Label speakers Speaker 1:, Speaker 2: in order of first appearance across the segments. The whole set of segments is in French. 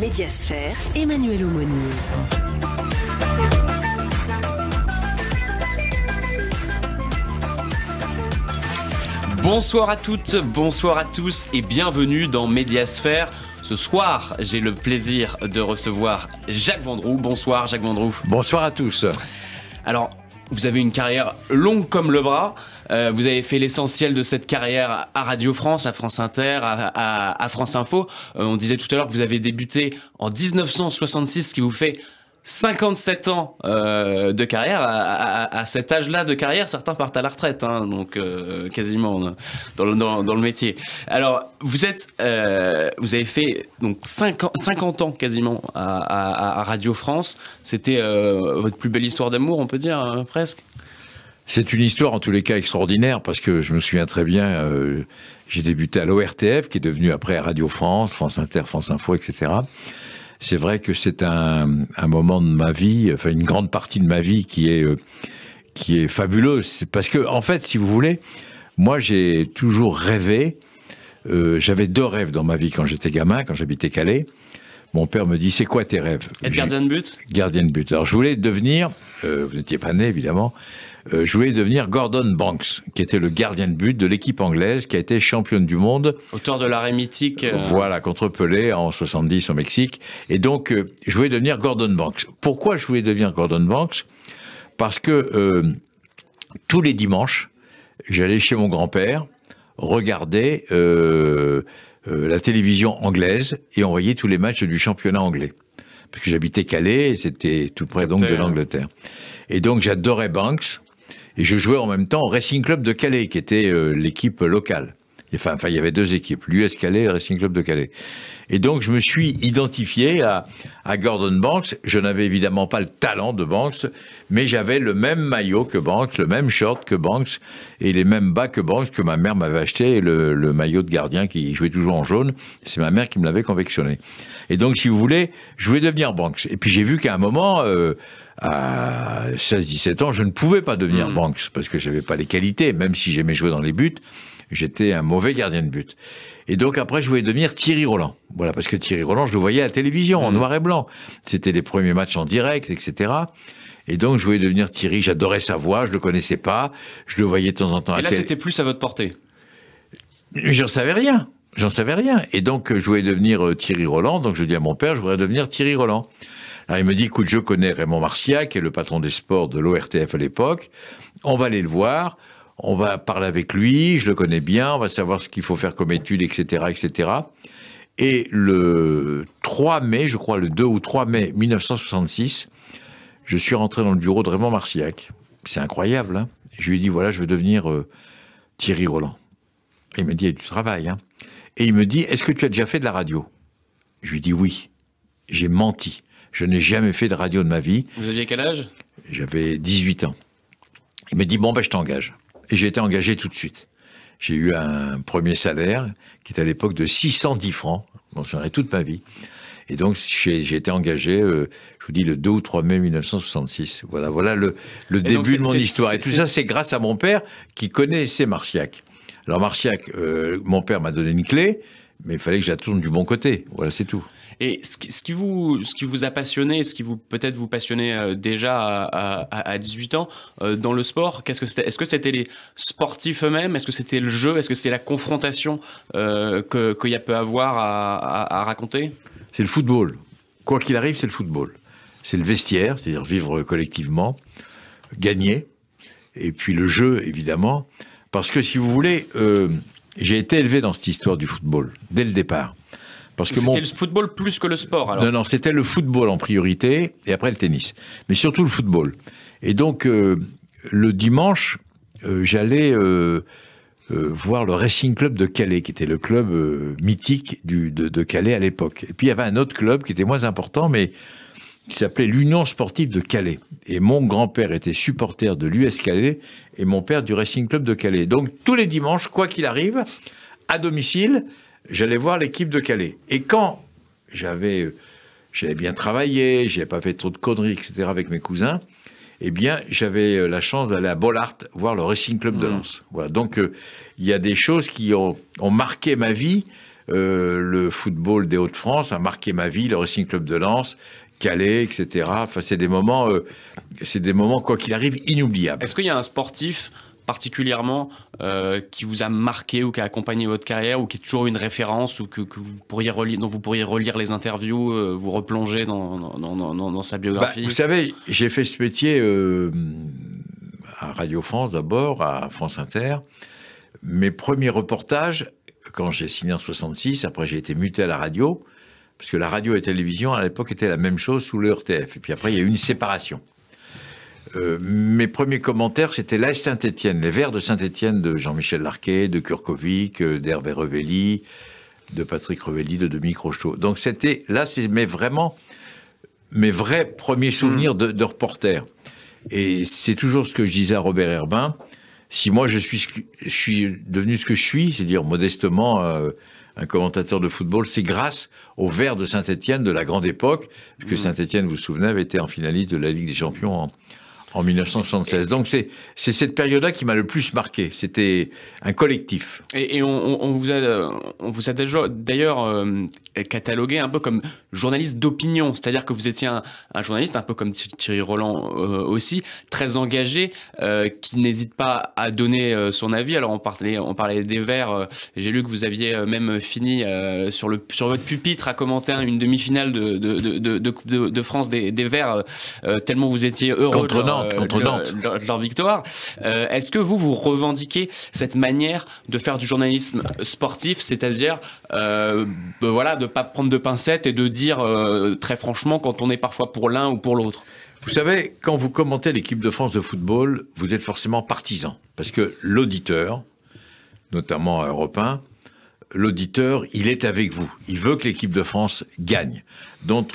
Speaker 1: Médiasphère, Emmanuel
Speaker 2: Bonsoir à toutes, bonsoir à tous et bienvenue dans Médiasphère. Ce soir, j'ai le plaisir de recevoir Jacques Vendroux. Bonsoir Jacques Vendroux. Bonsoir à tous. Alors, vous avez une carrière longue comme le bras. Euh, vous avez fait l'essentiel de cette carrière à Radio France, à France Inter, à, France Info. Euh, on disait tout à l'heure que vous avez débuté en 1966, ce qui vous fait 57 ans euh, de carrière, à, cet âge-là de carrière, certains partent à la retraite, hein, donc euh, quasiment dans le, dans, le métier. Alors, vous êtes, euh, vous avez fait donc 50, 50 ans quasiment à, Radio France. C'était votre plus belle histoire d'amour, on peut dire hein, presque.
Speaker 1: C'est une histoire en tous les cas extraordinaire parce que je me souviens très bien, j'ai débuté à l'ORTF qui est devenu après Radio France, France Inter, France Info, etc c'est vrai que c'est un, moment de ma vie, enfin une grande partie de ma vie qui est, euh, qui est fabuleuse. Parce que, en fait, si vous voulez, moi j'ai toujours rêvé, euh, j'avais deux rêves dans ma vie quand j'étais gamin, quand j'habitais Calais. Mon père me dit, c'est quoi tes rêves Être gardien de but Gardien de but. Alors je voulais devenir, euh, vous n'étiez pas né évidemment, euh, je voulais devenir Gordon Banks, qui était le gardien de but de l'équipe anglaise, qui a été championne du monde. Auteur de
Speaker 2: l'arrêt mythique.
Speaker 1: Euh. Voilà, contre Pelé en 70 au Mexique. Et donc, euh, je voulais devenir Gordon Banks. Pourquoi je voulais devenir Gordon Banks Parce que tous les dimanches, j'allais chez mon grand-père regarder la télévision anglaise et on tous les matchs du championnat anglais parce que j'habitais Calais, c'était tout près donc de l'Angleterre. Et donc j'adorais Banks, et je jouais en même temps au Racing Club de Calais, qui était euh, l'équipe locale. Enfin, enfin, il y avait deux équipes, l'US Calais et le Racing Club de Calais. Et donc, je me suis identifié à, à Gordon Banks. Je n'avais évidemment pas le talent de Banks, mais j'avais le même maillot que Banks, le même short que Banks et les mêmes bas que Banks que ma mère m'avait acheté, et le, maillot de gardien qui jouait toujours en jaune. C'est ma mère qui me l'avait confectionné. Et donc, si vous voulez, je voulais devenir Banks. Et puis, j'ai vu qu'à un moment, euh, à 16-17 ans, je ne pouvais pas devenir banque mm. Banks parce que je n'avais pas les qualités, même si j'aimais jouer dans les buts, j'étais un mauvais gardien de but. Et donc après, je voulais devenir Thierry Roland. Voilà, parce que Thierry Roland, je le voyais à la télévision, en mm. noir et blanc. C'était les premiers matchs en direct, etc. Et donc, je voulais devenir Thierry. J'adorais sa voix, je ne le connaissais pas. Je le voyais de temps en temps. Et à là, c'était
Speaker 2: plus à votre portée.
Speaker 1: J'en savais rien. J'en savais rien. Et donc, je voulais devenir euh, Thierry Roland. Donc, je dis à mon père, je voudrais devenir Thierry Roland. Alors ah, il me dit, écoute, je connais Raymond Marciac, qui est le patron des sports de l'ORTF à l'époque, on va aller le voir, on va parler avec lui, je le connais bien, on va savoir ce qu'il faut faire comme étude, etc., etc. Et le 3 mai, je crois le 2 ou 3 mai 1966, je suis rentré dans le bureau de Raymond Marciac. C'est incroyable. Hein je lui ai dit, voilà, je veux devenir euh, Thierry Roland. Il me dit, il y a du travail. Hein. et il me dit, est-ce que tu as déjà fait de la radio Je lui dis oui. J'ai menti. Je n'ai jamais fait de radio de ma vie.
Speaker 2: Vous aviez quel âge
Speaker 1: J'avais 18 ans. Il m'a dit, bon, ben, je t'engage. Et j'ai été engagé tout de suite. J'ai eu un premier salaire qui était à l'époque de 610 francs. Je m'en toute ma vie. Et donc, j'ai été engagé, euh, je vous dis, le 2 ou 3 mai 1966. Voilà, voilà le, début de mon histoire. Et tout ça, c'est grâce à mon père qui connaissait Marciac. Alors, Marciac, euh, mon père m'a donné une clé, mais il fallait que je la tourne du bon côté. Voilà, c'est tout. Et ce qui, vous, ce qui vous a passionné,
Speaker 2: ce qui vous peut-être vous passionnait euh, déjà à, 18 ans euh, dans le sport, qu'est-ce que c'était Est-ce que c'était les sportifs eux-mêmes Est-ce que c'était le jeu Est-ce que c'est la confrontation euh, qu'il y a peut avoir à, à raconter
Speaker 1: C'est le football. Quoi qu'il arrive, c'est le football. C'est le vestiaire, c'est-à-dire vivre collectivement, gagner, et puis le jeu, évidemment. Parce que si vous voulez, j'ai été élevé dans cette histoire du football, dès le départ c'était le
Speaker 2: football plus que le sport. Non, non,
Speaker 1: c'était le football en priorité et après le tennis, mais surtout le football. Et donc euh, le dimanche, euh, j'allais euh, voir le Racing Club de Calais, qui était le club mythique de, de, Calais à l'époque. Et puis il y avait un autre club qui était moins important, mais qui s'appelait l'Union sportive de Calais. Et mon grand-père était supporter de l'US Calais et mon père du Racing Club de Calais. Donc tous les dimanches, quoi qu'il arrive, à domicile, j'allais voir l'équipe de Calais. Et quand j'avais euh, j'avais bien travaillé, n'avais pas fait trop de conneries, etc. avec mes cousins, eh bien, j'avais euh, la chance d'aller à Bollard voir le Racing Club de mmh. Lens. Voilà. Donc, euh, il y a des choses qui ont, marqué ma vie. le football des Hauts-de-France a marqué ma vie, le Racing Club de Lens, Calais, etc. Enfin, c'est des moments, c'est des moments quoi qu'il arrive inoubliables. Est-ce qu'il y a un sportif
Speaker 2: particulièrement euh, qui vous a marqué ou qui a accompagné votre carrière ou qui est toujours une référence ou que, vous pourriez relire, dont vous pourriez relire les interviews, euh, vous replonger dans,
Speaker 1: sa bah, biographie Vous savez, j'ai fait ce métier euh, à Radio France d'abord, à France Inter. Mes premiers reportages, quand j'ai signé en 66, après j'ai été muté à la radio, parce que la radio et la télévision à l'époque étaient la même chose sous le Et puis après, il y a eu une séparation. Euh, mes premiers commentaires, c'était l'AS Saint-Étienne, les vers de Saint-Étienne de Jean-Michel Larquet, de Kurkovic, euh, d'Hervé Revelli, de Patrick Revelli, de Dominique Rochaud. Donc c'était, là, c'est mes vraiment mes vrais premiers mm. souvenirs de, de reporter. Et c'est toujours ce que je disais à Robert Herbin. Si moi je suis, je suis devenu ce que je suis, c'est-à-dire modestement euh, un commentateur de football, c'est grâce au vers de Saint-Étienne de la grande époque, puisque mm. Saint-Étienne, vous vous souvenez, avait été en finaliste de la Ligue des Champions en, en 1976. Donc c'est cette période-là qui m'a le plus marqué. C'était un collectif. Et, on, vous a, on vous a
Speaker 2: d'ailleurs euh, catalogué un peu comme journaliste d'opinion, c'est-à-dire que vous étiez un, journaliste un peu comme Thierry Roland euh, aussi, très engagé, euh, qui n'hésite pas à donner son avis. Alors on parlait, on parlait des Verts. J'ai lu que vous aviez même fini sur, le, sur votre pupitre à commenter une demi-finale de de, de, Coupe de, France des, des Verts. tellement vous étiez heureux. Euh, contre Nantes. Leur, leur, victoire. Euh, est-ce que vous, vous revendiquez cette manière de faire du journalisme sportif, c'est-à-dire euh, ben voilà, de ne pas prendre de pincettes et de dire très franchement quand on est parfois pour
Speaker 1: l'un ou pour l'autre Vous savez, quand vous commentez l'équipe de France de football, vous êtes forcément partisan. Parce que l'auditeur, notamment européen, l'auditeur, il est avec vous. Il veut que l'équipe de France gagne dont,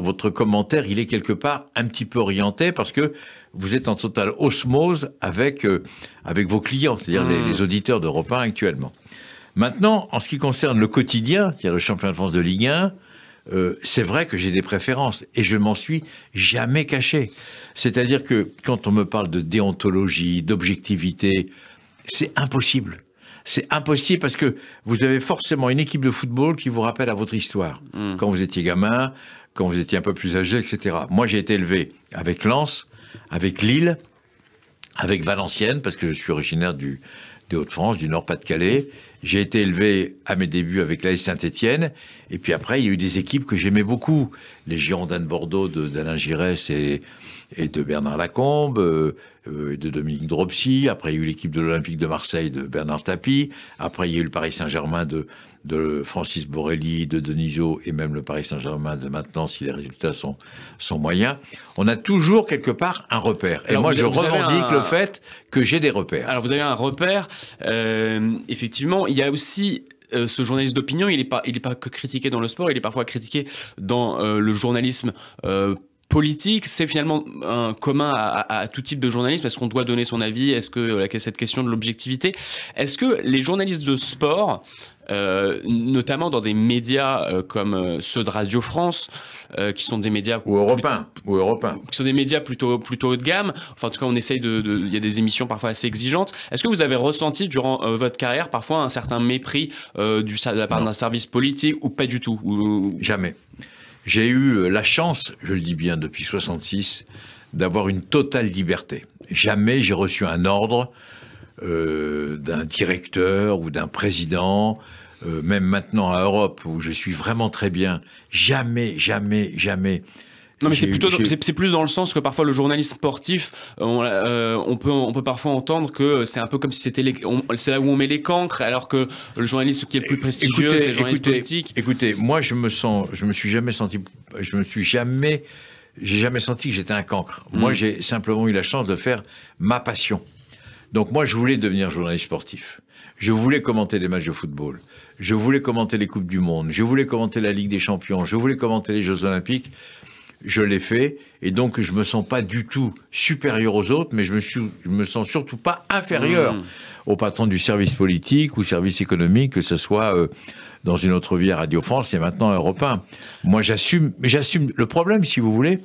Speaker 1: votre commentaire, il est quelque part un petit peu orienté parce que vous êtes en totale osmose avec, euh, avec vos clients, c'est-à-dire les, hmm. auditeurs d'Europe 1 actuellement. Maintenant, en ce qui concerne le quotidien, qui à le champion de France de Ligue 1, euh, c'est vrai que j'ai des préférences et je m'en suis jamais caché. C'est-à-dire que quand on me parle de déontologie, d'objectivité, c'est impossible c'est impossible parce que vous avez forcément une équipe de football qui vous rappelle à votre histoire. Mm. Quand vous étiez gamin, quand vous étiez un peu plus âgé, etc. Moi, j'ai été élevé avec Lens, avec Lille, avec Valenciennes, parce que je suis originaire du, des Hauts-de-France, du Nord-Pas-de-Calais. J'ai été élevé à mes débuts avec l'AS Saint-Etienne. Et puis après, il y a eu des équipes que j'aimais beaucoup. Les Girondins de Bordeaux d'Alain Giresse et et de Bernard Lacombe, euh, et de Dominique Dropsy. Après, il y a eu l'équipe de l'Olympique de Marseille de Bernard Tapie. Après, il y a eu le Paris Saint-Germain de, de Francis Borelli, de Denisot et même le Paris Saint-Germain de maintenant, si les résultats sont, sont moyens, on a toujours quelque part un repère. Et moi, je revendique le fait que j'ai des repères.
Speaker 2: Alors, vous avez un repère. Euh, effectivement, il y a aussi euh, ce journaliste d'opinion, il n'est pas, il pas que critiqué dans le sport, il est parfois critiqué dans le journalisme euh, politique, c'est finalement un commun à, tout type de journaliste. Est-ce qu'on doit donner son avis Est-ce que cette question de l'objectivité Est-ce que les journalistes de sport, euh, notamment dans des médias euh, comme euh, ceux de Radio France, qui sont des médias ou européens, ou européens, qui sont des médias plutôt plutôt haut de gamme. Enfin, en tout cas, on essaye de, il y a des émissions parfois assez exigeantes. Est-ce que vous avez ressenti durant votre carrière parfois un certain mépris du de la part
Speaker 1: d'un service politique ou pas du tout ou... Jamais. J'ai eu euh, la chance, je le dis bien depuis 66, d'avoir une totale liberté. Jamais j'ai reçu un ordre euh, d'un directeur ou d'un président, euh, même maintenant à Europe où je suis vraiment très bien. Jamais, jamais, jamais non, mais c'est plutôt, c'est
Speaker 2: plus dans le sens que parfois le journaliste sportif, euh, euh, on, peut, on peut parfois entendre que c'est un peu comme si c'était, c'est là où on met les cancres, alors que le journaliste qui est le plus prestigieux, c'est le journaliste politique.
Speaker 1: Écoutez, moi, je me sens, je me suis jamais senti, je me suis jamais, j'ai jamais senti que j'étais un cancre. Hmm. Moi, j'ai simplement eu la chance de faire ma passion. Donc moi, je voulais devenir journaliste sportif. Je voulais commenter des matchs de football. Je voulais commenter les Coupes du Monde. Je voulais commenter la Ligue des Champions. Je voulais commenter les Jeux Olympiques je l'ai fait, et donc je me sens pas du tout supérieur aux autres, mais je me, me sens surtout pas inférieur mmh. au patron du service politique ou service économique, que ce soit euh, dans une autre vie à Radio France et maintenant à Europe 1. Moi, j'assume, j'assume. Le problème, si vous voulez,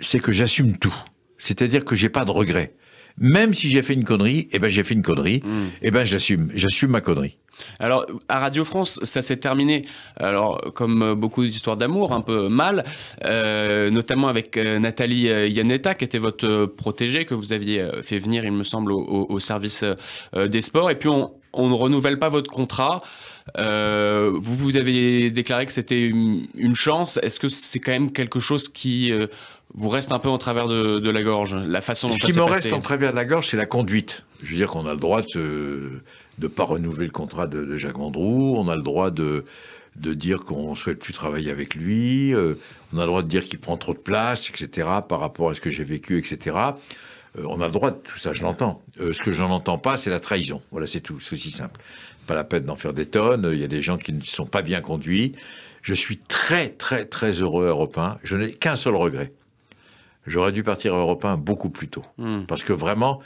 Speaker 1: c'est que j'assume tout. C'est-à-dire que j'ai pas de regrets. Même si j'ai fait une connerie, et eh ben j'ai fait une connerie, et mmh. eh ben j'assume, j'assume ma connerie. Alors, à Radio France,
Speaker 2: ça s'est terminé, alors, comme euh, beaucoup d'histoires d'amour, un peu mal, euh, notamment avec euh, Nathalie Yanetta, qui était votre protégée, que vous aviez fait venir, il me semble, au, service des sports. Et puis, on, ne renouvelle pas votre contrat. vous, vous avez déclaré que c'était une, chance. Est-ce que c'est quand même quelque chose qui vous reste un peu en travers de, la gorge La façon dont Ce qui me reste en
Speaker 1: travers de la gorge, c'est la conduite. Je veux dire qu'on a le droit de se de pas renouveler le contrat de, Jacques Mandrou, on a le droit de, dire qu'on souhaite plus travailler avec lui, euh, on a le droit de dire qu'il prend trop de place, etc., par rapport à ce que j'ai vécu, etc. Euh, on a le droit de tout ça, je l'entends. Euh, ce que je n'entends pas, c'est la trahison. Voilà, c'est tout, c'est aussi simple. Pas la peine d'en faire des tonnes, il y a des gens qui ne sont pas bien conduits. Je suis très, très, très heureux européen. Je n'ai qu'un seul regret. J'aurais dû partir européen beaucoup plus tôt. Hmm. Parce que vraiment,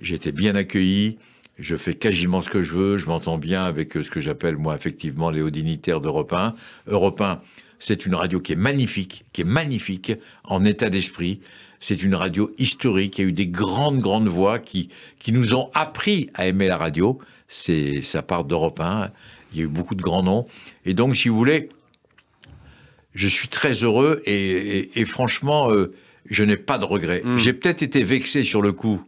Speaker 1: j'ai été bien accueilli je fais quasiment ce que je veux, je m'entends bien avec euh, ce que j'appelle moi effectivement les hauts dignitaires d'Europe 1. Europe 1, c'est une radio qui est magnifique, qui est magnifique en état d'esprit. C'est une radio historique, il y a eu des grandes, grandes voix qui, qui nous ont appris à aimer la radio. C'est Ça part d'Europe 1, il y a eu beaucoup de grands noms. Et donc, si vous voulez, je suis très heureux et, franchement, euh, je n'ai pas de regrets. Mmh. J'ai peut-être été vexé sur le coup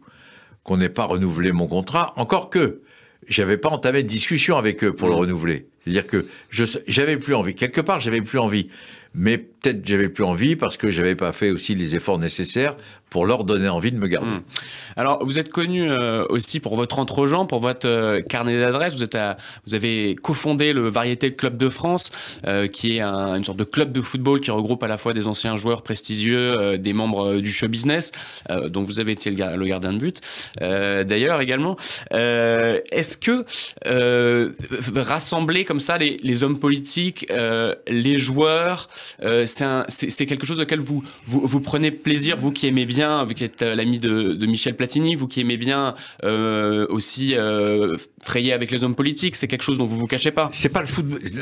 Speaker 1: qu'on n'ait pas renouvelé mon contrat, encore que j'avais pas entamé de discussion avec eux pour le mmh. renouveler. C'est-à-dire que j'avais plus envie. Quelque part, j'avais plus envie. Mais peut-être j'avais plus envie parce que j'avais pas fait aussi les efforts nécessaires pour leur donner envie de me garder. Hmm. Alors, vous êtes connu euh,
Speaker 2: aussi pour votre entre-gens, pour votre euh, carnet d'adresses. Vous, êtes vous avez cofondé le Variété Club de France, euh, qui est un, une sorte de club de football qui regroupe à la fois des anciens joueurs prestigieux, des membres du show business, dont vous avez été le, gardien de but, d'ailleurs également. Est-ce que rassembler comme ça les, les hommes politiques, les joueurs, c'est quelque chose auquel vous, vous, prenez plaisir, vous qui aimez bien, vous qui êtes euh, l'ami de, Michel Platini, vous qui aimez bien euh, aussi euh, frayer avec les hommes politiques, c'est quelque chose dont vous vous cachez pas.
Speaker 1: C'est pas le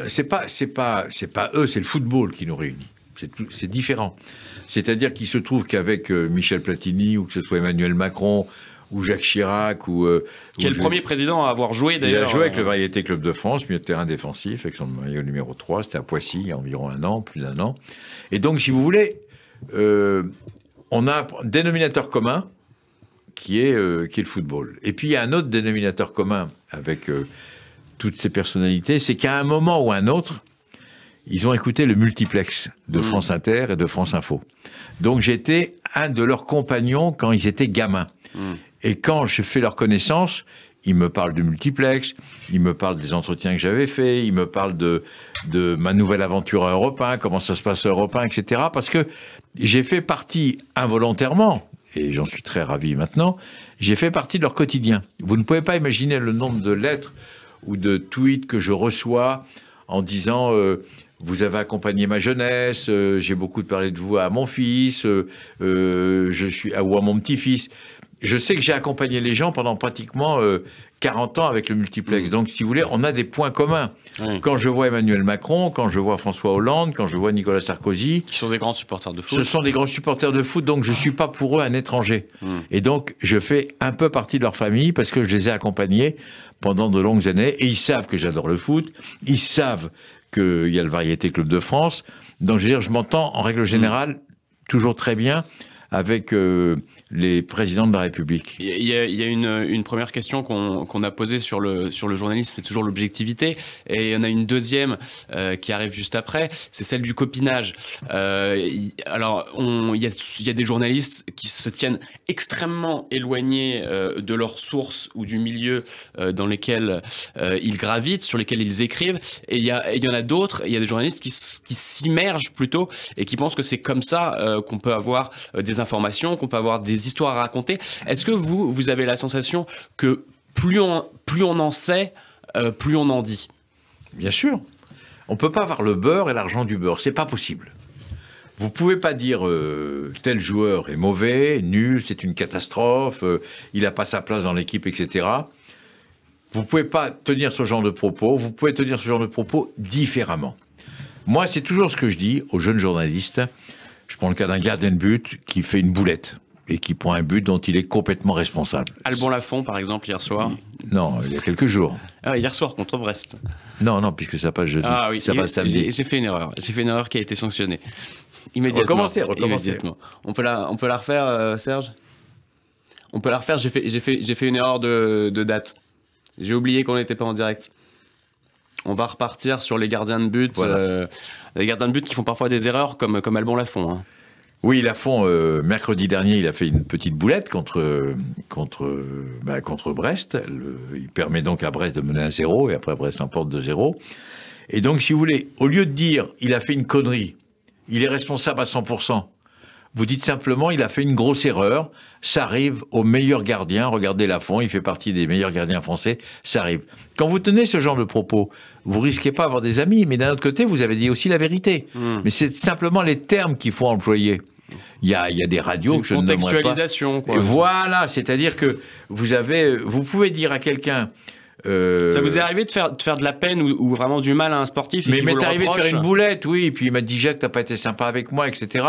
Speaker 1: c'est pas, pas, pas eux, c'est le football qui nous réunit. C'est différent. C'est-à-dire qu'il se trouve qu'avec Michel Platini ou que ce soit Emmanuel Macron ou Jacques Chirac. Ou, euh, qui est le premier
Speaker 2: président à avoir joué d'ailleurs. Il a joué avec le
Speaker 1: Variété Club de France, milieu de terrain défensif, avec son maillot numéro 3. C'était à Poissy il y a environ un an, plus d'un an. Et donc, si vous voulez, euh, on a un dénominateur commun qui est, euh, qui le football. Et puis, il y a un autre dénominateur commun avec toutes ces personnalités, c'est qu'à un moment ou un autre, ils ont écouté le multiplex de mmh. France Inter et de France Info. Donc j'étais un de leurs compagnons quand ils étaient gamins. Mmh. Et quand je fais leur connaissance, ils me parlent du multiplex, ils me parlent des entretiens que j'avais faits, ils me parlent de, ma nouvelle aventure à Europe 1, comment ça se passe à Europe 1, etc. Parce que j'ai fait partie involontairement, et j'en suis très ravi maintenant, j'ai fait partie de leur quotidien. Vous ne pouvez pas imaginer le nombre de lettres ou de tweets que je reçois en disant euh, vous avez accompagné ma jeunesse, euh, j'ai beaucoup parlé de vous à mon fils, euh, je suis ou à mon petit-fils je sais que j'ai accompagné les gens pendant pratiquement 40 euh, ans avec le multiplex. Mmh. Donc, si vous voulez, on a des points communs. Quand je vois Emmanuel Macron, quand je vois François Hollande, quand je vois Nicolas Sarkozy. Qui sont des grands supporters de foot. Ce sont des grands supporters de foot, donc je ne suis pas pour eux un étranger. Mmh. Et donc, je fais un peu partie de leur famille parce que je les ai accompagnés pendant de longues années. Et ils savent que j'adore le foot. Ils savent qu'il y a le Variété Club de France. Donc, je veux dire, je m'entends en règle générale mmh. toujours très bien avec euh, les présidents de la République
Speaker 2: Il y a, une, première question qu'on a posée sur le, sur le journalisme, c'est toujours l'objectivité. Et il y en a une deuxième euh, qui arrive juste après, c'est celle du copinage. Euh, alors, il y, y a, des journalistes qui se tiennent extrêmement éloignés de leurs sources ou du milieu dans lesquels ils gravitent, sur lesquels ils écrivent. Et il y, a, il y en a d'autres, il y a des journalistes qui, qui s'immergent plutôt et qui pensent que c'est comme ça qu'on peut avoir des qu'on peut avoir des histoires à raconter. Est-ce que vous, vous avez la sensation que plus on, plus on en sait, euh, plus on en dit Bien sûr.
Speaker 1: On peut pas avoir le beurre et l'argent du beurre. C'est pas possible. Vous pouvez pas dire euh, tel joueur est mauvais, nul, c'est une catastrophe, euh, il n'a pas sa place dans l'équipe, etc. Vous pouvez pas tenir ce genre de propos. Vous pouvez tenir ce genre de propos différemment. Moi, c'est toujours ce que je dis aux jeunes journalistes. Je prends le cas d'un gardien de but qui fait une boulette et qui prend un but dont il est complètement responsable.
Speaker 2: Albon Lafont, par exemple, hier soir.
Speaker 1: Non, il y a quelques jours.
Speaker 2: Ah, hier soir contre Brest.
Speaker 1: Non, non, puisque ça passe jeudi. Ah oui, ça passe samedi.
Speaker 2: J'ai fait une erreur. J'ai fait une erreur qui a été sanctionnée. Immédiatement. Recommencer, On, peut la, on peut la refaire, euh, Serge On peut la refaire. J'ai fait, fait, fait une erreur de, de date. J'ai oublié qu'on n'était pas en direct on va repartir sur les gardiens de but. Euh, les gardiens de but qui font parfois des erreurs comme, comme Albon Lafont. Hein.
Speaker 1: Oui, Lafont, euh, mercredi dernier, il a fait une petite boulette contre, contre, bah, contre Brest. il permet donc à Brest de mener à 0 et après Brest l'emporte de 0. Et donc, si vous voulez, au lieu de dire il a fait une connerie, il est responsable à 100%, vous dites simplement, il a fait une grosse erreur. Ça arrive aux meilleurs gardiens, Regardez Lafont, il fait partie des meilleurs gardiens français. Ça arrive. Quand vous tenez ce genre de propos, vous risquez pas d'avoir des amis. Mais d'un autre côté, vous avez dit aussi la vérité. Hmm. Mais c'est simplement les termes qu'il faut employer. Il y, a, des radios que je ne pas. Contextualisation. Voilà, c'est-à-dire que vous avez,
Speaker 2: vous pouvez dire à quelqu'un, euh, Ça vous est arrivé de faire, de faire de la peine ou, vraiment du mal à un sportif Mais il m'est arrivé de faire une
Speaker 1: boulette, oui. Et puis il m'a dit Jacques, t'as pas été sympa avec moi, etc.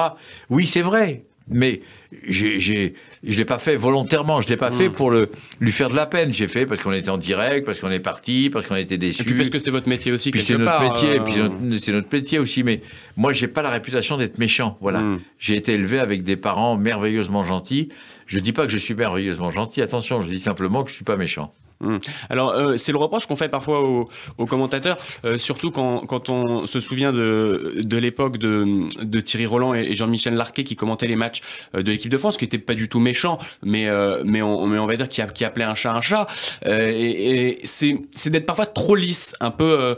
Speaker 1: Oui, c'est vrai. Mais j'ai, j'ai, je l'ai pas fait volontairement. Je l'ai pas fait hmm. pour le, lui faire de la peine. J'ai fait parce qu'on était en direct, parce qu'on est parti, parce qu'on était déçu. Et puis parce que c'est votre métier aussi. Puis c'est notre métier. Euh, puis c'est notre métier aussi. Mais moi, j'ai pas la réputation d'être méchant. Voilà. Hmm. J'ai été élevé avec des parents merveilleusement gentils. Je dis pas que je suis merveilleusement gentil. Attention, je dis simplement que je suis pas méchant. Hum.
Speaker 2: Alors, euh, c'est le reproche qu'on fait parfois aux, commentateurs, euh, surtout quand, quand, on se souvient de, de l'époque de, de, Thierry Roland et, Jean-Michel Larquet qui commentaient les matchs euh, de l'équipe de France, qui n'étaient pas du tout méchant, mais, mais, on, mais on va dire qui, qui appelait un chat un chat. et, et c'est d'être parfois trop lisse, un peu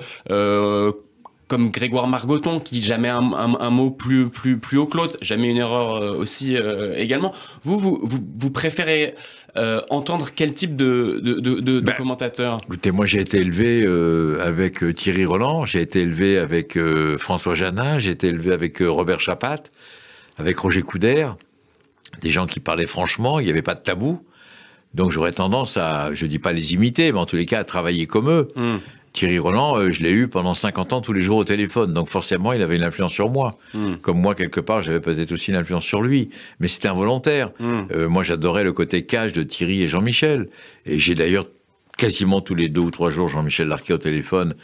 Speaker 2: comme Grégoire Margoton qui jamais un, mot plus plus plus haut que l'autre, jamais une erreur euh, aussi euh, également. Vous vous, préférez euh, entendre quel type de, de, ben, commentateur
Speaker 1: Écoutez, moi j'ai été élevé avec Thierry Roland, j'ai été élevé avec François Janin, j'ai été élevé avec Robert Chapat, avec Roger Coudert, des gens qui parlaient franchement, il n'y avait pas de tabou. Donc j'aurais tendance à, je ne dis pas les imiter, mais en tous les cas à travailler comme eux. Hum. Thierry Roland, euh, je l'ai eu pendant 50 ans tous les jours au téléphone. Donc forcément, il avait une influence sur moi. Hmm. Comme moi, quelque part, j'avais peut-être aussi une influence sur lui. Mais c'était involontaire. Hmm. Euh, moi, j'adorais le côté cash de Thierry et Jean-Michel. Et j'ai d'ailleurs quasiment tous les deux ou trois jours Jean-Michel Larquet au téléphone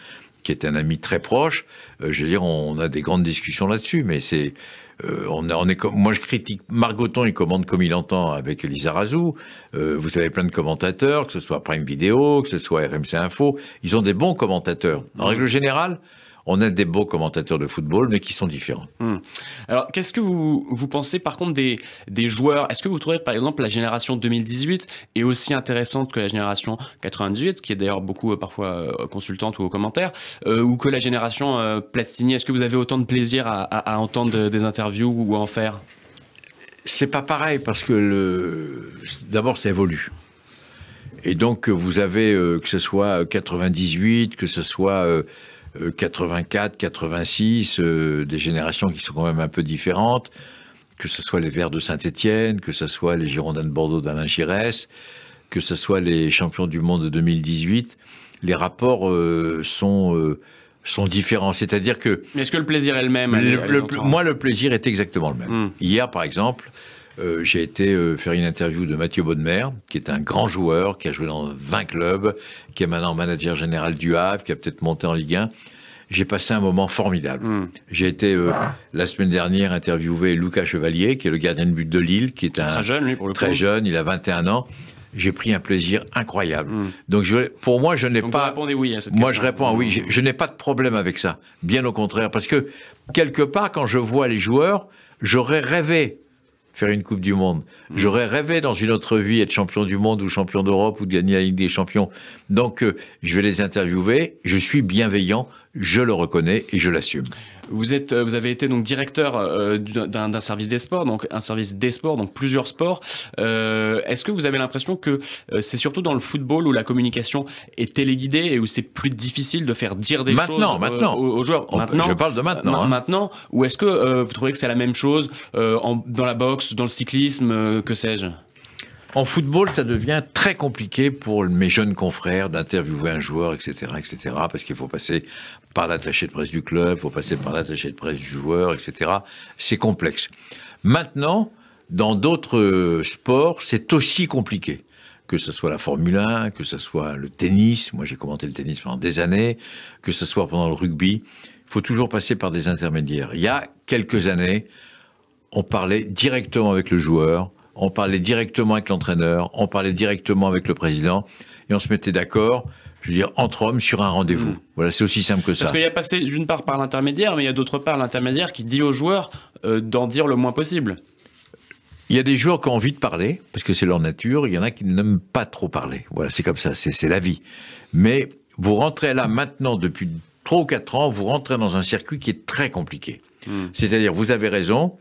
Speaker 1: qui est un ami très proche. Euh, je veux dire, on a des grandes discussions là-dessus, mais c'est. Euh, on, est, moi, je critique Margoton, il commande comme il entend avec Elisa Razou. Euh, vous avez plein de commentateurs, que ce soit Prime Video, que ce soit RMC Info. Ils ont des bons commentateurs. En mmh. règle générale, on a des beaux commentateurs de football, mais qui sont différents. Hmm. Alors, qu'est-ce que vous, vous pensez par
Speaker 2: contre des, joueurs Est-ce que vous trouvez par exemple la génération 2018 est aussi intéressante que la génération 98, qui est d'ailleurs beaucoup euh, parfois euh, consultante ou aux commentaires, euh, ou que la génération Platini Est-ce que vous avez autant de plaisir à, entendre des interviews ou à en faire
Speaker 1: c'est pas pareil parce que le... d'abord ça évolue. Et donc vous avez que ce soit 98, que ce soit 84, euh, 86, euh, des générations qui sont quand même un peu différentes, que ce soit les Verts de Saint-Étienne, que ce soit les Girondins de Bordeaux d'Alain Giresse, que ce soit les champions du monde de 2018, les rapports euh, sont, sont différents. C'est-à-dire que...
Speaker 2: Mais est-ce que le plaisir est le même Moi,
Speaker 1: le plaisir est exactement le même. Hmm. Hier, par exemple, euh, j'ai été euh, faire une interview de Mathieu Baudemer, qui est un grand joueur, qui a joué dans 20 clubs, qui est maintenant manager général du Havre, qui a peut-être monté en Ligue 1. J'ai passé un moment formidable. Hmm. J'ai été euh, la semaine dernière interviewer Lucas Chevalier, qui est le gardien de but de Lille, qui est un très jeune, très jeune, il a 21 ans j'ai pris un plaisir incroyable. Hmm. Donc, je, pour moi, je n'ai pas. oui Moi, je réponds oui. je n'ai pas de problème avec ça. Bien au contraire. Parce que, quelque part, quand je vois les joueurs, j'aurais rêvé faire une Coupe du Monde. Mm. J'aurais rêvé dans une autre vie être champion du monde ou champion d'Europe ou de gagner la Ligue des Champions. Donc, euh, je vais les interviewer. Je suis bienveillant, je le reconnais et je l'assume. Vous, êtes, euh, vous avez été donc directeur euh, d'un service des sports, donc
Speaker 2: un service des sports, donc plusieurs sports. Euh, est-ce que vous avez l'impression que c'est surtout dans le football où la communication est téléguidée et où c'est plus difficile de faire dire des choses maintenant. Aux, joueurs maintenant, Je parle de maintenant. Hein. Maintenant, ou est-ce que vous trouvez que c'est la même chose en, dans la boxe, dans le cyclisme, que sais-je
Speaker 1: en football, ça devient très compliqué pour mes jeunes confrères d'interviewer un joueur, etc., etc., parce qu'il faut passer par l'attaché de presse du club, il faut passer par l'attaché de presse du joueur, etc. C'est complexe. Maintenant, dans d'autres sports, c'est aussi compliqué. Que ce soit la Formule 1, que ce soit le tennis, moi j'ai commenté le tennis pendant des années, que ce soit pendant le rugby, il faut toujours passer par des intermédiaires. Il y a quelques années, on parlait directement avec le joueur, on parlait directement avec l'entraîneur, on parlait directement avec le président, et on se mettait d'accord je veux dire, entre hommes sur un rendez-vous. Mm. Voilà, c'est aussi simple que ça. Parce qu'il y
Speaker 2: a passé d'une part par l'intermédiaire, mais il y a d'autre part l'intermédiaire qui dit aux joueurs euh, d'en dire le moins possible.
Speaker 1: Il y a des joueurs qui ont envie de parler, parce que c'est leur nature. Il y en a qui n'aiment pas trop parler. Voilà, c'est comme ça, c'est la vie. Mais vous rentrez là maintenant, depuis trois ou 4 ans, vous rentrez dans un circuit qui est très compliqué. Mm. C'est-à-dire, vous avez raison,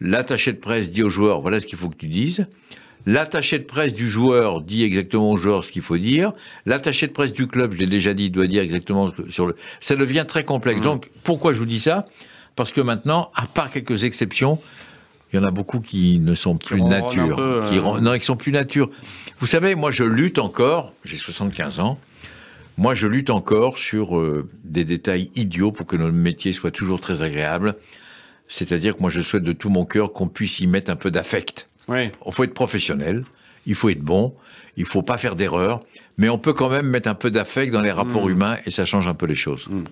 Speaker 1: L'attaché de presse dit au joueur, voilà ce qu'il faut que tu dises. L'attaché de presse du joueur dit exactement au joueur ce qu'il faut dire. L'attaché de presse du club, je l'ai déjà dit, doit dire exactement sur le. Ça devient très complexe. Mmh. Donc, pourquoi je vous dis ça Parce que maintenant, à part quelques exceptions, il y en a beaucoup qui ne sont plus nature. Euh, qui, sont plus nature. Vous savez, moi, je lutte encore, j'ai 75 ans, moi, je lutte encore sur euh, des détails idiots pour que notre métier soit toujours très agréable. C'est-à-dire que moi, je souhaite de tout mon cœur qu'on puisse y mettre un peu d'affect. Oui. Il faut être professionnel, il faut être bon, il faut pas faire d'erreur, mais on peut quand même mettre un peu d'affect dans les rapports mm. humains et ça change un peu les choses. Mm.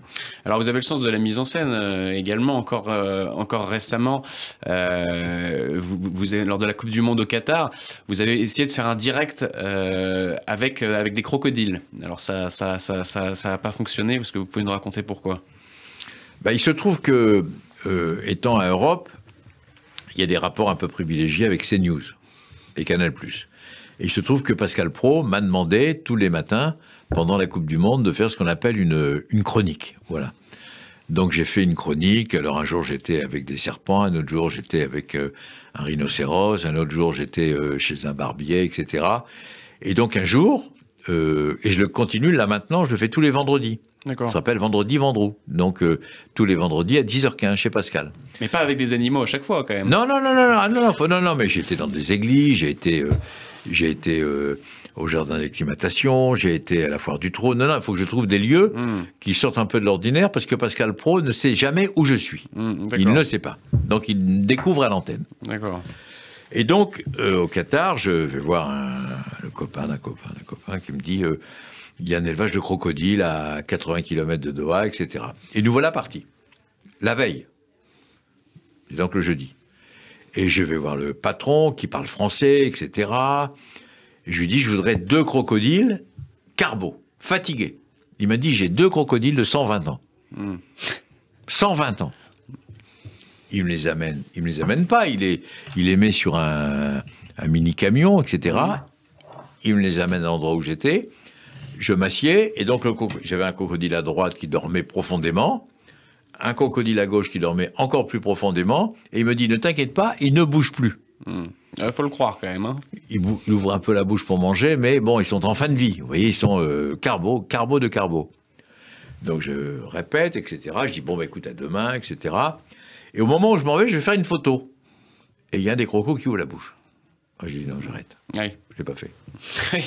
Speaker 1: Alors vous avez le sens
Speaker 2: de la mise en scène euh, également, encore, euh, encore récemment, euh, vous, lors de la Coupe du Monde au Qatar, vous avez essayé de faire un direct avec, avec des crocodiles. Alors ça ça, ça, ça, ça pas fonctionné, parce que vous pouvez nous raconter pourquoi
Speaker 1: ben, il se trouve que euh, étant à Europe, il y a des rapports un peu privilégiés avec CNews et Canal+. Et il se trouve que Pascal Pro m'a demandé tous les matins, pendant la Coupe du Monde, de faire ce qu'on appelle une, chronique. Voilà. Donc j'ai fait une chronique. Alors un jour j'étais avec des serpents, un autre jour j'étais avec euh, un rhinocéros, un autre jour j'étais euh, chez un barbier, etc. Et donc un jour, et je le continue là maintenant, je le fais tous les vendredis. Ça s'appelle Vendredi Vendroux. Donc, euh, tous les vendredis à 10h15 chez Pascal.
Speaker 2: Mais pas avec des animaux à chaque fois, quand même. Non, non,
Speaker 1: non, non, non, ah, non, non, mais j'étais dans des églises, j'ai été, euh, j'ai été euh, au jardin d'acclimatation, j'ai été à la foire du trône. Non, non, il faut que je trouve des lieux hmm. qui sortent un peu de l'ordinaire parce que Pascal Pro ne sait jamais où je suis. Hmm, il ne sait pas. Donc, il découvre à l'antenne. D'accord. Et donc, au Qatar, je vais voir un, le copain d'un copain d'un copain qui me dit il y a un élevage de crocodiles à 80 km de Doha, etc. Et nous voilà partis. La veille. donc le jeudi. Et je vais voir le patron qui parle français, etc. je lui dis, je voudrais deux crocodiles carbo, fatigués. Il m'a dit, j'ai deux crocodiles de 120 ans. 120 hmm. ans. Il me les amène. Il me les amène pas. Il les, il met sur un, mini camion, etc. Hmm. Il me les amène à l'endroit où j'étais je m'assieds, et donc j'avais un crocodile à droite qui dormait profondément, un crocodile à gauche qui dormait encore plus profondément, et il me dit, ne t'inquiète pas, il ne bouge plus. Hmm. Il faut le croire quand même. Hein. Il, ouvre un peu la bouche pour manger, mais bon, ils sont en fin de vie. Vous voyez, ils sont euh, carbo, carbo de carbo. Donc je répète, etc. Je dis, bon, bah, écoute, à demain, etc. Et au moment où je m'en vais, je vais faire une photo. Et il y a un des crocos qui ouvre la bouche. Ah, je dis, non, j'arrête l'ai pas fait.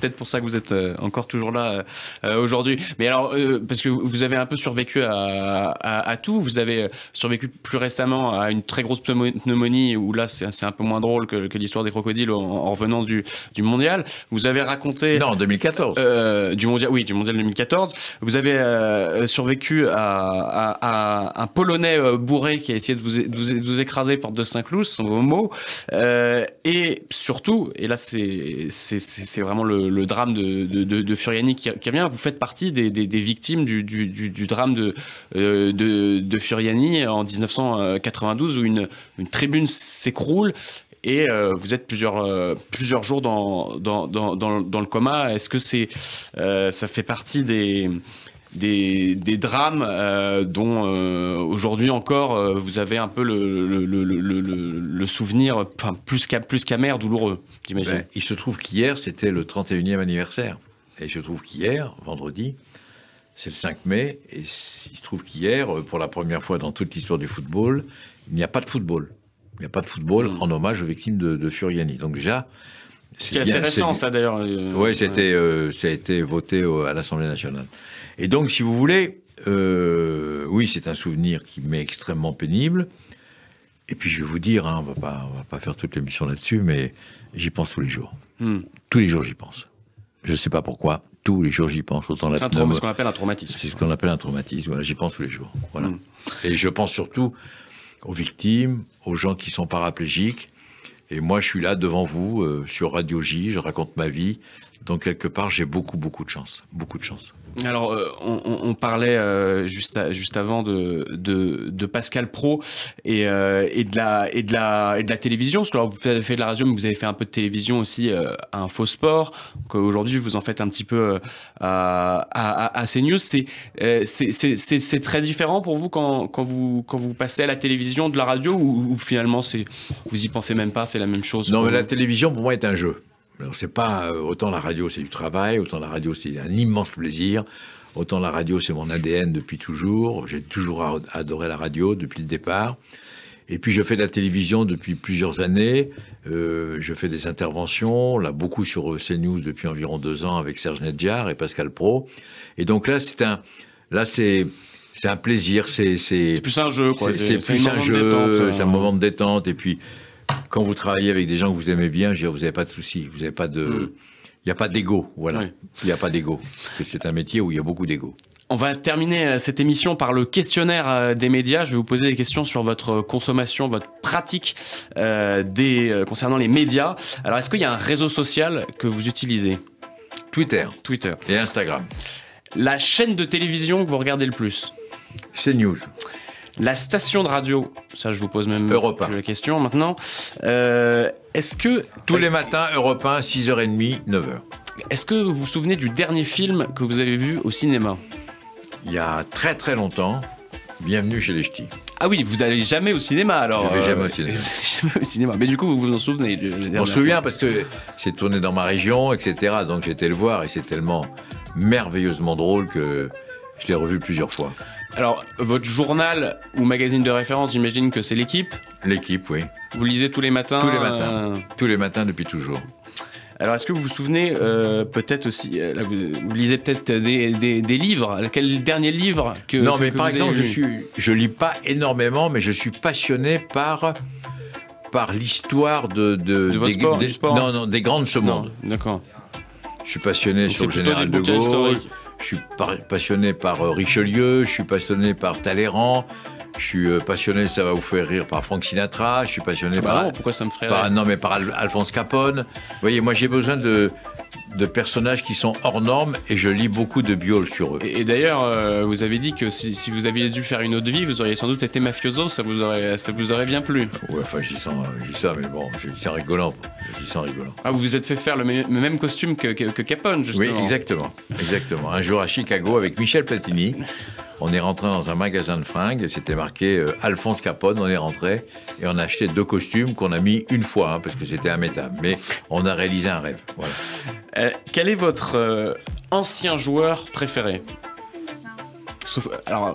Speaker 1: peut-être pour
Speaker 2: ça que vous êtes euh, encore toujours là euh, euh, aujourd'hui. Mais alors, parce que vous avez un peu survécu à, tout, vous avez survécu plus récemment à une très grosse pneumonie où là c'est un peu moins drôle que, l'histoire des crocodiles en, revenant du, du, mondial. Vous avez raconté. Non, 2014. du mondial, oui, du mondial 2014. Vous avez survécu à, un Polonais bourré qui a essayé de vous, écraser par de Saint-Cloud, son vos et surtout, et là c'est vraiment le, drame de, Furiani qui, qui, revient. Vous faites partie des, victimes du, drame euh, de, de, Furiani en 1992 où une, tribune s'écroule et euh, vous êtes plusieurs, euh, plusieurs jours dans, dans, dans le coma. Est-ce que ça fait partie des des, drames euh, dont euh, aujourd'hui encore euh, vous avez un peu le, souvenir
Speaker 1: plus qu'amer, douloureux, j'imagine. Ben, il se trouve qu'hier, c'était le 31e anniversaire. Et il se trouve qu'hier, vendredi, c'est le 5 mai, et il se trouve qu'hier, pour la première fois dans toute l'histoire du football, il n'y a pas de football. Il n'y a pas de football hmm. en hommage aux victimes de, Furiani. Donc déjà, ce qui est assez récent, ça d'ailleurs. Oui, c'était, ça a été voté à l'Assemblée nationale. Et donc, si vous voulez, euh, oui, c'est un souvenir qui m'est extrêmement pénible. Et puis, je vais vous dire, hein, on ne va pas faire toute l'émission là-dessus, mais j'y pense tous les jours. Hmm. Tous les jours, j'y pense. Je ne sais pas pourquoi. Tous les jours, j'y pense. Autant c'est ce qu'on appelle un traumatisme. C'est ce qu'on appelle un traumatisme. j'y pense tous les jours. Voilà. Hmm. Et je pense surtout aux victimes, aux gens qui sont paraplégiques. Et moi, je suis là devant vous, euh, sur Radio J, je raconte ma vie. Donc quelque part, j'ai beaucoup, beaucoup de chance, beaucoup de chance.
Speaker 2: Alors, euh, on, parlait euh, juste, juste avant de, de, Pascal Pro et, euh, et, de la, et, de la, et de la télévision. Parce que vous avez fait de la radio, mais vous avez fait un peu de télévision aussi à faux Sport. Aujourd'hui, vous en faites un petit peu à, à, à, CNews. C'est très différent pour vous quand, quand vous quand vous passez à la télévision de la radio ou, finalement finalement, vous y pensez même pas, c'est la même chose Non, mais la
Speaker 1: télévision, pour moi, est un jeu. Alors c'est pas euh, autant la radio c'est du travail, autant la radio c'est un immense plaisir, autant la radio c'est mon ADN depuis toujours. J'ai toujours adoré la radio depuis le départ. Et puis je fais de la télévision depuis plusieurs années. Euh, je fais des interventions, là beaucoup sur euh, CNews depuis environ deux ans avec Serge Nedjar et Pascal Pro. Et donc là c'est un, là c'est c'est un plaisir, c'est plus un jeu, C'est plus un jeu, c'est un hein. moment de détente. Et puis quand vous travaillez avec des gens que vous aimez bien, vous n'avez pas de soucis, vous n'avez pas de... Mm. Il n'y a pas d'ego, voilà. Il n'y a pas d'ego. C'est un métier où il y a beaucoup d'ego. On va terminer euh, cette émission par le
Speaker 2: questionnaire euh, des médias. Je vais vous poser des questions sur votre euh, consommation, votre pratique des, concernant les médias. Alors, est-ce qu'il y a un réseau social que vous utilisez Twitter. Twitter. Et Instagram. La chaîne de télévision que vous regardez le plus CNews. News. La station de radio, ça je vous pose même Europe la question maintenant.
Speaker 1: Euh, est-ce que... Tous les matins, Europe 1, 6h30, 9h. Est-ce que vous vous souvenez du dernier film que vous avez vu au cinéma Il y a très très longtemps,
Speaker 2: Bienvenue chez les Ch'tis. Ah oui, vous n'allez jamais au cinéma
Speaker 1: alors Je vais euh,
Speaker 2: jamais au cinéma.
Speaker 1: Mais du coup, vous vous en souvenez On me souvient parce que c'est tourné dans ma région, etc. Donc j'ai été le voir et c'est tellement merveilleusement drôle que je l'ai revu plusieurs fois. Alors, votre journal ou magazine de référence, j'imagine que c'est l'équipe L'équipe, oui. Vous lisez tous les
Speaker 2: matins Tous les matins. Euh, tous les matins depuis toujours. Alors, est-ce que vous vous souvenez euh, peut-être aussi, euh, vous, lisez peut-être des, livres Quel dernier livre que Non, mais par exemple, je suis,
Speaker 1: lis pas énormément, mais je suis passionné par par l'histoire de, de, de des, non, non, des grandes ce monde. D'accord. Je suis passionné sur le général de Gaulle. Je suis passionné par euh, Richelieu, je suis passionné par Talleyrand, je suis euh, passionné, ça va vous faire rire, par Frank Sinatra, je suis passionné ah par... pourquoi ça me ferait rire Non, mais par Alphonse Capone. Vous voyez, moi j'ai besoin de de personnages qui sont hors normes et je lis beaucoup de bioles sur eux. Et, d'ailleurs, euh, vous avez dit que si, vous aviez
Speaker 2: dû faire une autre vie, vous auriez sans doute été mafioso, ça vous aurait, ça vous aurait bien plu. Ouais, enfin, j'y sens,
Speaker 1: ça, je mais bon, je rigolant. Je rigolant.
Speaker 2: Ah, vous vous êtes fait faire
Speaker 1: le, même costume que, que, Capone, justement. Oui, exactement. exactement. Un jour à Chicago avec Michel Platini, on est rentré dans un magasin de fringues c'était marqué euh, Alphonse Capone. On est rentré et on a acheté deux costumes qu'on a mis une fois hein, parce que c'était un métal. Mais on a réalisé un rêve. Voilà. Euh, euh, quel est votre
Speaker 2: euh, ancien joueur
Speaker 1: préféré alors,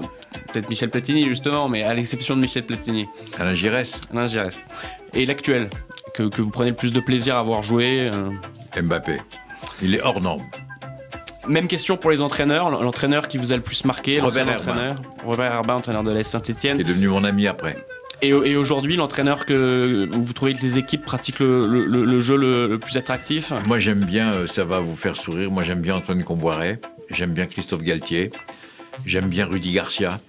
Speaker 2: peut-être Michel Platini, justement, mais à l'exception de Michel Platini. Alain Giresse. Alain Giresse. Et l'actuel, que, vous prenez le plus de plaisir à voir jouer euh? Mbappé. Il est hors norme. Même question pour les entraîneurs. L'entraîneur qui vous a le plus marqué, Robert Herbin. Robert Herbin, entraîneur de l'AS Saint-Etienne. Il est devenu mon ami après. Et, aujourd'hui, l'entraîneur que vous trouvez que
Speaker 1: les équipes pratiquent le, jeu le, plus attractif Moi, j'aime bien, euh, ça va vous faire sourire, moi j'aime bien Antoine Comboiret, j'aime bien Christophe Galtier, j'aime bien Rudy Garcia.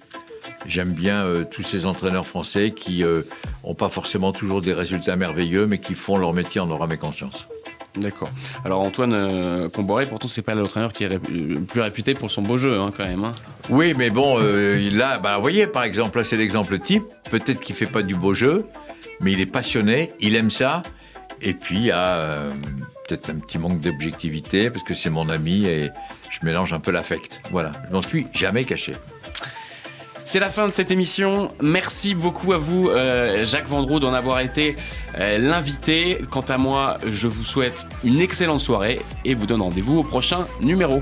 Speaker 1: J'aime bien euh, tous ces entraîneurs français qui n'ont euh, pas forcément toujours des résultats merveilleux, mais qui font leur métier en aura mes conscience. D'accord. Alors Antoine euh, Comboré, pourtant c'est pas l'entraîneur qui est euh, plus réputé pour son beau jeu hein, quand même. Hein. Oui, mais bon, euh, là, bah, vous voyez par exemple, là c'est l'exemple type. Peut-être qu'il fait pas du beau jeu, mais il est passionné, il aime ça, et puis il y a peut-être un petit manque d'objectivité parce que c'est mon ami et je mélange un peu l'affect. Voilà, je m'en suis jamais caché.
Speaker 2: C'est la fin de cette émission. Merci beaucoup à vous, euh, Jacques Vendroux, d'en avoir été euh, l'invité. Quant à moi, je vous souhaite une excellente soirée et vous donne rendez-vous au prochain
Speaker 1: numéro.